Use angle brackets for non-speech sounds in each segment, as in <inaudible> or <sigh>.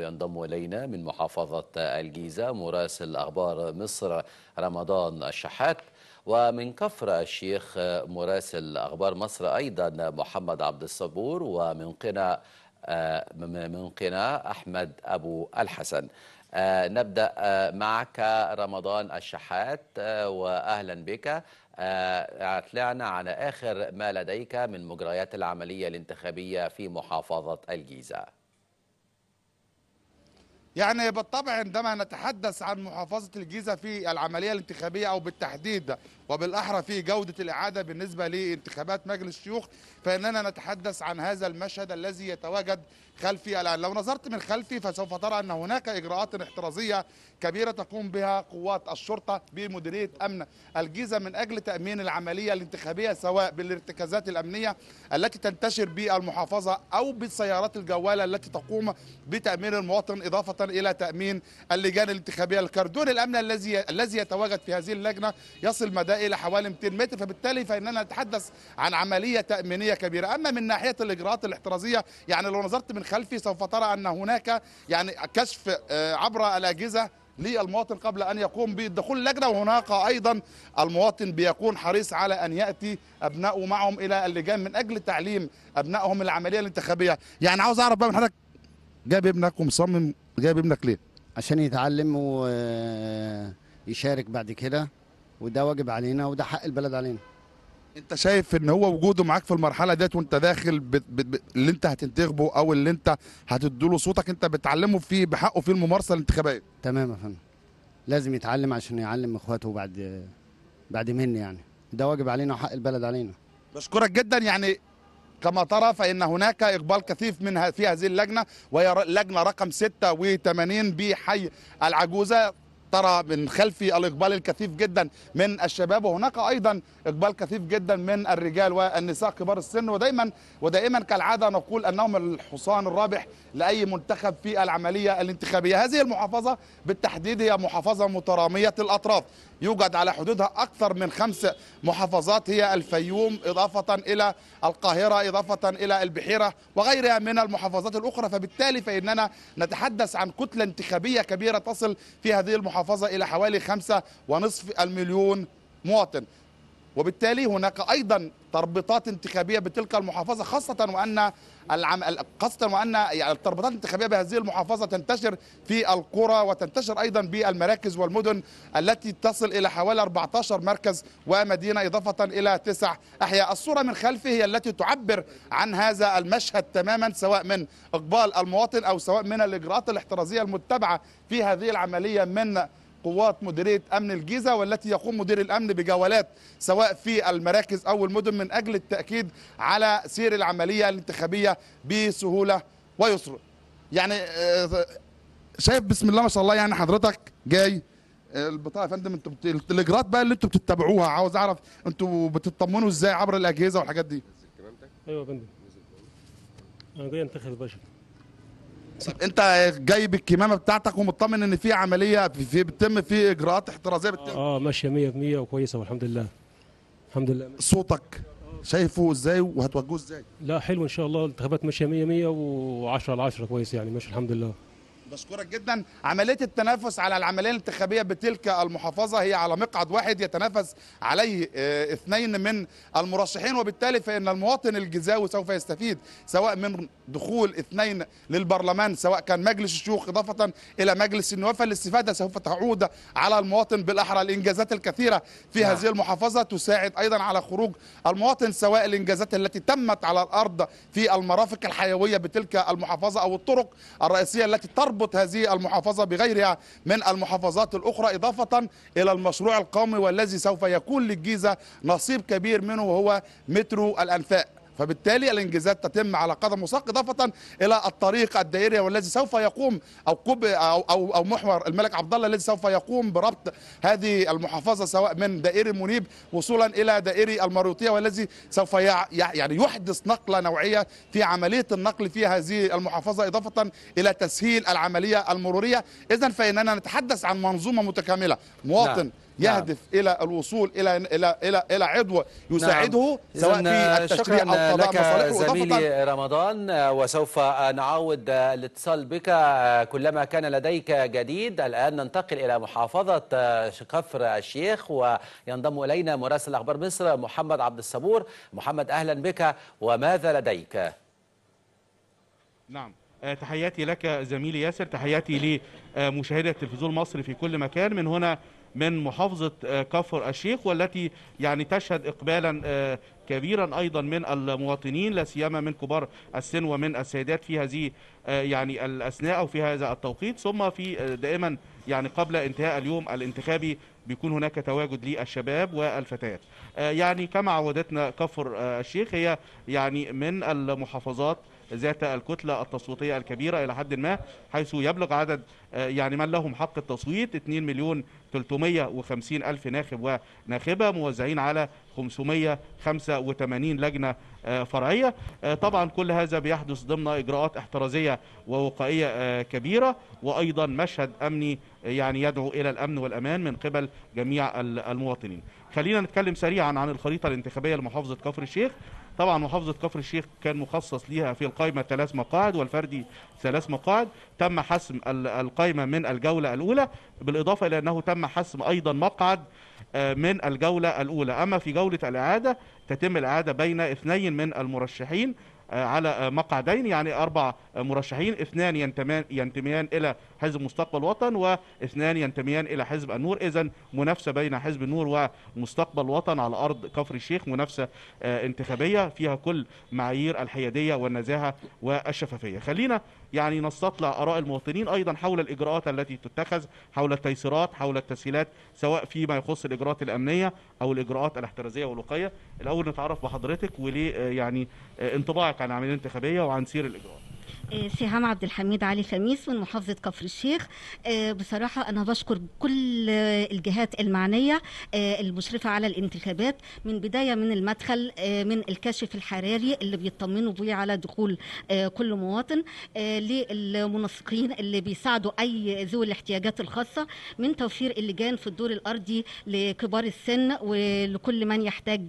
ينضم إلينا من محافظة الجيزة مراسل أخبار مصر رمضان الشحات ومن كفر الشيخ مراسل أخبار مصر أيضا محمد عبد الصبور ومن قنا من قنا أحمد أبو الحسن نبدأ معك رمضان الشحات وأهلا بك أطلعنا على آخر ما لديك من مجريات العملية الانتخابية في محافظة الجيزة يعني بالطبع عندما نتحدث عن محافظة الجيزة في العملية الانتخابية أو بالتحديد وبالأحرى في جودة الإعادة بالنسبة لانتخابات مجلس الشيوخ فإننا نتحدث عن هذا المشهد الذي يتواجد خلفي الآن لو نظرت من خلفي فسوف ترى أن هناك إجراءات احترازية كبيرة تقوم بها قوات الشرطة بمديرية أمن الجيزة من أجل تأمين العملية الانتخابية سواء بالارتكازات الأمنية التي تنتشر بالمحافظة أو بالسيارات الجوالة التي تقوم بتأمين المواطن إضافة الى تامين اللجان الانتخابيه الكاردون الامني الذي الذي يتواجد في هذه اللجنه يصل مداه الى حوالي 200 متر فبالتالي فاننا نتحدث عن عمليه تامينيه كبيره اما من ناحيه الاجراءات الاحترازيه يعني لو نظرت من خلفي سوف ترى ان هناك يعني كشف آه، عبر الاجهزه للمواطن قبل ان يقوم بدخول اللجنه وهناك ايضا المواطن بيكون حريص على ان ياتي ابنائه معهم الى اللجان من اجل تعليم ابنائهم العمليه الانتخابيه يعني عاوز اعرف بقى من حضرتك جايب ابنك ومصمم جايب ابنك ليه؟ عشان يتعلم ويشارك بعد كده وده واجب علينا وده حق البلد علينا انت شايف ان هو وجوده معاك في المرحله ديت وانت داخل ب... ب... ب... اللي انت هتنتخبه او اللي انت له صوتك انت بتعلمه فيه بحقه في الممارسه الانتخابيه تمام يا فندم لازم يتعلم عشان يعلم اخواته بعد بعد مني يعني ده واجب علينا وحق البلد علينا بشكرك جدا يعني كما ترى فإن هناك إقبال كثيف من في هذه اللجنة وهي لجنة رقم 86 بحي العجوزة ترى من خلفي الاقبال الكثيف جدا من الشباب وهناك ايضا اقبال كثيف جدا من الرجال والنساء كبار السن ودايما ودائما كالعاده نقول انهم الحصان الرابح لاي منتخب في العمليه الانتخابيه هذه المحافظه بالتحديد هي محافظه متراميه الاطراف يوجد على حدودها اكثر من خمس محافظات هي الفيوم اضافه الى القاهره اضافه الى البحيره وغيرها من المحافظات الاخرى فبالتالي فاننا نتحدث عن كتله انتخابيه كبيره تصل في هذه المحافظات المحافظة إلى حوالي خمسة ونصف المليون مواطن وبالتالي هناك ايضا تربطات انتخابيه بتلك المحافظه خاصه وان العم... خاصه وان يعني التربطات الانتخابيه بهذه المحافظه تنتشر في القرى وتنتشر ايضا بالمراكز والمدن التي تصل الى حوالي 14 مركز ومدينه اضافه الى تسع احياء، الصوره من خلفه هي التي تعبر عن هذا المشهد تماما سواء من اقبال المواطن او سواء من الاجراءات الاحترازيه المتبعه في هذه العمليه من قوات مديريه امن الجيزه والتي يقوم مدير الامن بجولات سواء في المراكز او المدن من اجل التاكيد على سير العمليه الانتخابيه بسهوله ويسر. يعني آه، شايف بسم الله ما شاء الله يعني حضرتك جاي آه، البطاقه يا فندم انتوا بت... الاجراءات بقى اللي انتوا بتتبعوها عاوز اعرف انتوا بتطمنوا ازاي عبر الاجهزه والحاجات دي؟ ايوه يا فندم انا جاي انتخب يا طيب انت جايب الكمامه بتاعتك ومطمن ان في عمليه في, في بتتم في اجراءات احترازيه بتتم اه, اه، ماشيه 100% وكويسه والحمد لله الحمد لله صوتك شايفه ازاي وهتوجهه ازاي؟ لا حلو ان شاء الله الانتخابات ماشيه 100 100 و10 على 10 كويس يعني ماشي الحمد لله بشكرك جدا عمليه التنافس على العمليه الانتخابيه بتلك المحافظه هي على مقعد واحد يتنافس عليه آه، اثنين من المرشحين وبالتالي فان المواطن الجزاوي سوف يستفيد سواء من دخول اثنين للبرلمان سواء كان مجلس الشيوخ اضافه الى مجلس النواب فالاستفاده سوف تعود على المواطن بالاحرى الانجازات الكثيره في نعم. هذه المحافظه تساعد ايضا على خروج المواطن سواء الانجازات التي تمت على الارض في المرافق الحيويه بتلك المحافظه او الطرق الرئيسيه التي تربط تربط هذه المحافظة بغيرها من المحافظات الأخرى إضافة إلى المشروع القومي والذي سوف يكون للجيزة نصيب كبير منه وهو مترو الأنفاق فبالتالي الانجازات تتم على قدم وساق اضافه الى الطريق الدائري والذي سوف يقوم او قب او او, أو محور الملك عبد الله الذي سوف يقوم بربط هذه المحافظه سواء من دائري منيب وصولا الى دائري المريوطيه والذي سوف يعني يحدث نقله نوعيه في عمليه النقل في هذه المحافظه اضافه الى تسهيل العمليه المروريه اذا فاننا نتحدث عن منظومه متكامله مواطن نعم. نعم. يهدف نعم. الى الوصول الى الى الى الى عضو نعم. يساعده نعم. سواء في آه، التشريع او قضاء مصالحه زميلي رمضان آه، وسوف آه، نعاود الاتصال بك كلما كان لديك جديد الان ننتقل الى محافظه كفر الشيخ وينضم الينا مراسل اخبار مصر محمد عبد الصبور محمد اهلا بك وماذا لديك نعم آه، تحياتي لك زميلي ياسر تحياتي لمشاهدة آه، تلفزيون مصر في كل مكان من هنا من محافظة آه، كفر الشيخ والتي يعني تشهد إقبالا كبيرا أيضا من المواطنين لا سيما من كبار السن ومن السيدات في هذه يعني الأثناء أو في هذا التوقيت ثم في دائما يعني قبل انتهاء اليوم الانتخابي بيكون هناك تواجد للشباب والفتيات يعني كما عودتنا كفر الشيخ هي يعني من المحافظات ذات الكتلة التصويتية الكبيرة إلى حد ما حيث يبلغ عدد آه، يعني من لهم حق التصويت 2 مليون 350 ألف ناخب وناخبة موزعين على 585 لجنة آه، فرعية آه، طبعا كل هذا بيحدث ضمن إجراءات احترازية ووقائية كبيرة وأيضا مشهد أمني يعني يدعو إلى الأمن والأمان من قبل جميع المواطنين خلينا نتكلم سريعا عن الخريطه الانتخابيه لمحافظه كفر الشيخ طبعا محافظه كفر الشيخ كان مخصص ليها في القائمه ثلاث مقاعد والفردي ثلاث مقاعد تم حسم القائمه من الجوله الاولى بالاضافه الى انه تم حسم ايضا مقعد آه، من الجوله الاولى اما في جوله الاعاده تتم الاعاده بين اثنين من المرشحين آه، على مقعدين يعني اربع مرشحين اثنان ينتميان الى حزب مستقبل وطن واثنان ينتميان الى حزب النور اذا منافسه بين حزب النور ومستقبل وطن على ارض كفر الشيخ منافسه آه، انتخابيه فيها كل معايير الحياديه والنزاهه والشفافيه خلينا يعني نستطلع اراء المواطنين ايضا حول الاجراءات التي تتخذ حول التيسيرات حول التسهيلات سواء فيما يخص الاجراءات الامنيه او الاجراءات الاحترازيه والوقايه الاول نتعرف بحضرتك وليه آه، يعني آه، انطباعك عن العمليه الانتخابيه وعن سير الاجراءات آه، سهام عبد الحميد علي خميس من محافظة كفر الشيخ آه، بصراحة أنا بشكر كل الجهات المعنية آه، المشرفة على الانتخابات من بداية من المدخل من الكشف الحراري اللي بيطمنوا بي على دخول كل مواطن للمنسقين اللي بيساعدوا أي ذوي الاحتياجات الخاصة من توفير اللجان في الدور الأرضي لكبار السن ولكل من يحتاج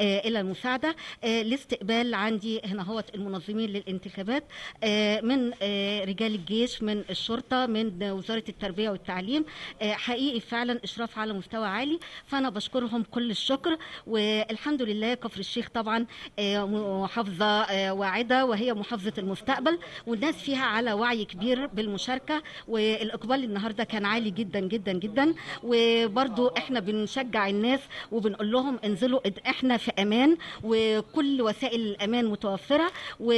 إلى المساعدة لاستقبال عندي هنا هو المنظمين للانتخابات آه، من آه، رجال الجيش من الشرطة من وزارة التربية والتعليم آه، حقيقي فعلا إشراف على مستوى عالي فأنا بشكرهم كل الشكر والحمد لله كفر الشيخ طبعا محافظة واعدة وهي محافظة المستقبل والناس فيها على وعي كبير بالمشاركة والإقبال النهاردة كان عالي جدا جدا جدا وبرضو احنا بنشجع الناس وبنقول لهم انزلوا احنا في امان وكل وسائل الامان متوفره و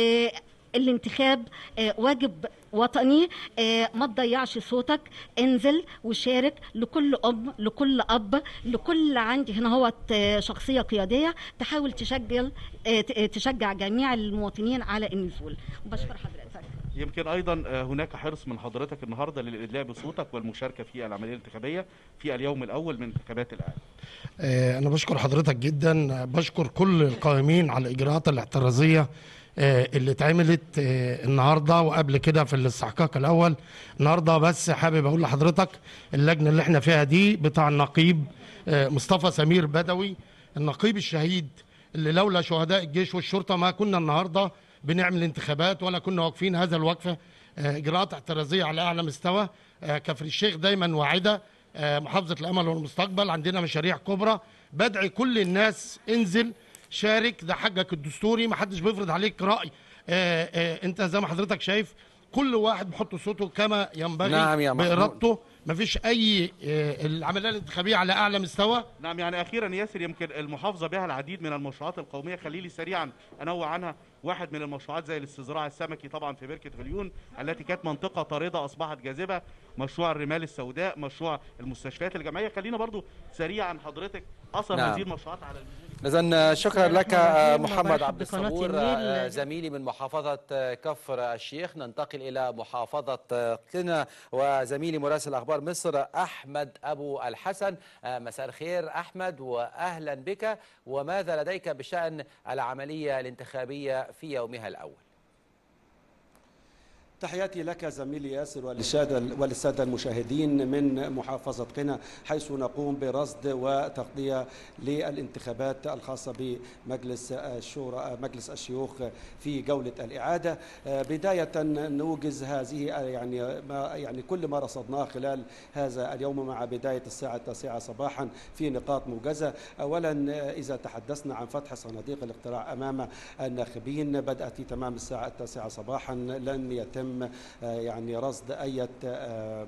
الانتخاب آه، واجب وطني آه، ما تضيعش صوتك انزل وشارك لكل ام لكل اب لكل عندي هنا هو آه، شخصيه قياديه تحاول تشجع تشجع جميع المواطنين على النزول وبشكر طيب. حضرتك يمكن ايضا هناك حرص من حضرتك النهارده للادلاء بصوتك والمشاركه في العمليه الانتخابيه في اليوم الاول من انتخابات الاهلي. انا بشكر حضرتك جدا بشكر كل القائمين على الاجراءات الاحترازيه آه، اللي اتعملت آه، النهارده وقبل كده في الاستحقاق الاول النهارده بس حابب اقول لحضرتك اللجنه اللي احنا فيها دي بتاع النقيب آه، مصطفى سمير بدوي النقيب الشهيد اللي لولا شهداء الجيش والشرطه ما كنا النهارده بنعمل انتخابات ولا كنا واقفين هذا الوقفه اجراءات احترازيه على اعلى مستوى كفر الشيخ دايما واعده محافظه الامل والمستقبل عندنا مشاريع كبرى بدعي كل الناس انزل شارك ده حقك الدستوري ما حدش بيفرض عليك راي آآ آه، آآ آه، انت زي ما حضرتك شايف كل واحد بيحط صوته كما ينبغي نعم يا بارادته فيش اي آه، العمليه الانتخابيه على اعلى مستوى نعم يعني اخيرا ياسر يمكن المحافظه بها العديد من المشروعات القوميه خليلي سريعا انوه عنها واحد من المشروعات زي الاستزراع السمكي طبعا في بركه غليون التي كانت منطقه طارده اصبحت جاذبه مشروع الرمال السوداء مشروع المستشفيات الجامعيه خلينا برضو سريعا حضرتك اثر نعم. هذه المشروعات على المدينة. إذا شكرا لك محمد عبد الصبور آه، زميلي من محافظة آه، كفر الشيخ ننتقل إلى محافظة آه، قنا وزميلي مراسل أخبار مصر أحمد أبو الحسن مساء الخير أحمد وأهلا بك وماذا لديك بشأن العملية الانتخابية في يومها الأول تحياتي لك زميلي ياسر وللساده المشاهدين من محافظه قنا حيث نقوم برصد وتغطيه للانتخابات الخاصه بمجلس الشورى مجلس الشيوخ في جوله الاعاده آه، بدايه نوجز هذه آه، يعني ما يعني كل ما رصدناه خلال هذا اليوم مع بدايه الساعه التاسعه صباحا في نقاط موجزه اولا آه، اذا تحدثنا عن فتح صناديق الاقتراع امام الناخبين بدات في تمام الساعه التاسعه صباحا لن يتم تم آه، يعني رصد اي آه، آه،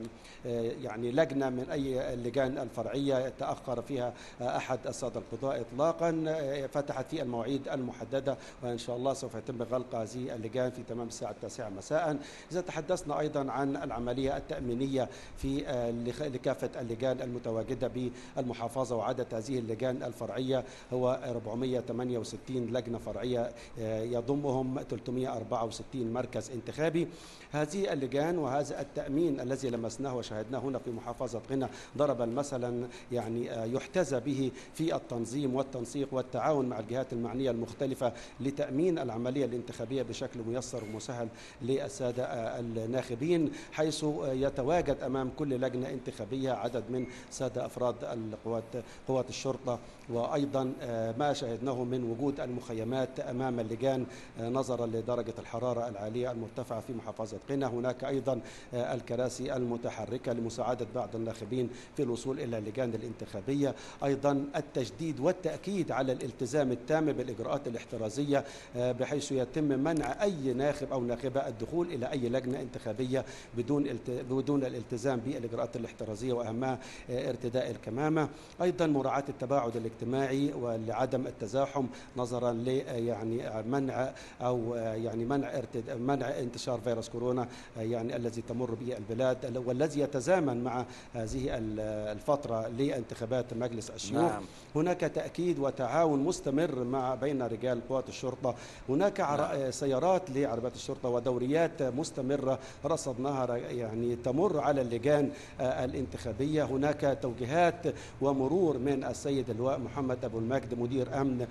يعني لجنه من اي اللجان الفرعيه تاخر فيها احد الساده القضاء اطلاقا فتحت في المواعيد المحدده وان شاء الله سوف يتم غلق هذه اللجان في تمام الساعه التاسعه مساء اذا تحدثنا ايضا عن العمليه التامينيه في لكافه اللجان المتواجده بالمحافظه وعدد هذه اللجان الفرعيه هو 468 لجنه فرعيه يضمهم 364 مركز انتخابي هذه اللجان وهذا التأمين الذي لمسناه وشاهدناه هنا في محافظة قنا ضربا مثلا يعني آه، يحتذى به في التنظيم والتنسيق والتعاون مع الجهات المعنية المختلفة لتأمين العملية الانتخابية بشكل ميسر ومسهل للسادة آه، الناخبين حيث آه، يتواجد أمام كل لجنة انتخابية عدد من سادة أفراد القوات قوات الشرطة وأيضا ما شاهدناه من وجود المخيمات أمام اللجان نظرا لدرجة الحرارة العالية المرتفعة في محافظة محافظة قنا هناك أيضا آه، الكراسي المتحركة لمساعدة بعض الناخبين في الوصول إلى اللجان الانتخابية أيضا التجديد والتأكيد على الالتزام التام بالإجراءات الاحترازية آه، بحيث يتم منع أي ناخب أو ناخبة الدخول إلى أي لجنة انتخابية بدون بدون الالتزام بالإجراءات الاحترازية وأهمها آه، ارتداء الكمامة أيضا مراعاة التباعد الاجتماعي ولعدم التزاحم نظرا ل يعني منع أو يعني منع منع انتشار فيروس كورونا آه، يعني الذي تمر به البلاد والذي يتزامن مع هذه الفترة لانتخابات مجلس الشيوخ نعم. هناك تأكيد وتعاون مستمر مع بين رجال قوات الشرطة هناك نعم. آه، سيارات لعربات الشرطة ودوريات مستمرة رصدناها يعني تمر على اللجان آه، الانتخابية هناك توجيهات ومرور من السيد اللواء محمد أبو المجد مدير أمن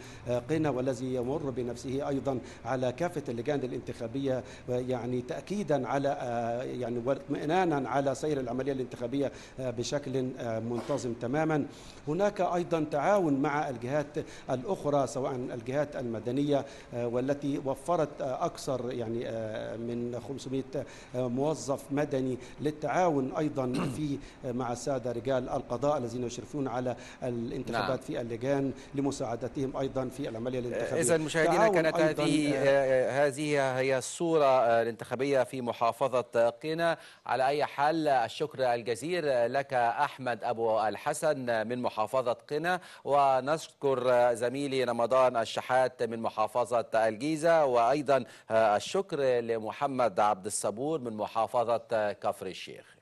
قنا والذي يمر بنفسه أيضا على كافة اللجان الانتخابية يعني تأكيد تاكيدا على آه، يعني واطمئنانا على سير العمليه الانتخابيه آه، بشكل آه، منتظم تماما هناك ايضا تعاون مع الجهات الاخرى سواء الجهات المدنيه والتي وفرت اكثر يعني من 500 موظف مدني للتعاون ايضا <coughs> في مع الساده رجال القضاء الذين يشرفون على الانتخابات نعم. في اللجان لمساعدتهم ايضا في العمليه الانتخابيه اذا مشاهدينا كانت هذه هذه هي الصوره الانتخابيه في محافظة قنا على أي حال الشكر الجزيل لك أحمد أبو الحسن من محافظة قنا ونشكر زميلي رمضان الشحات من محافظة الجيزة وأيضا الشكر لمحمد عبد الصبور من محافظة كفر الشيخ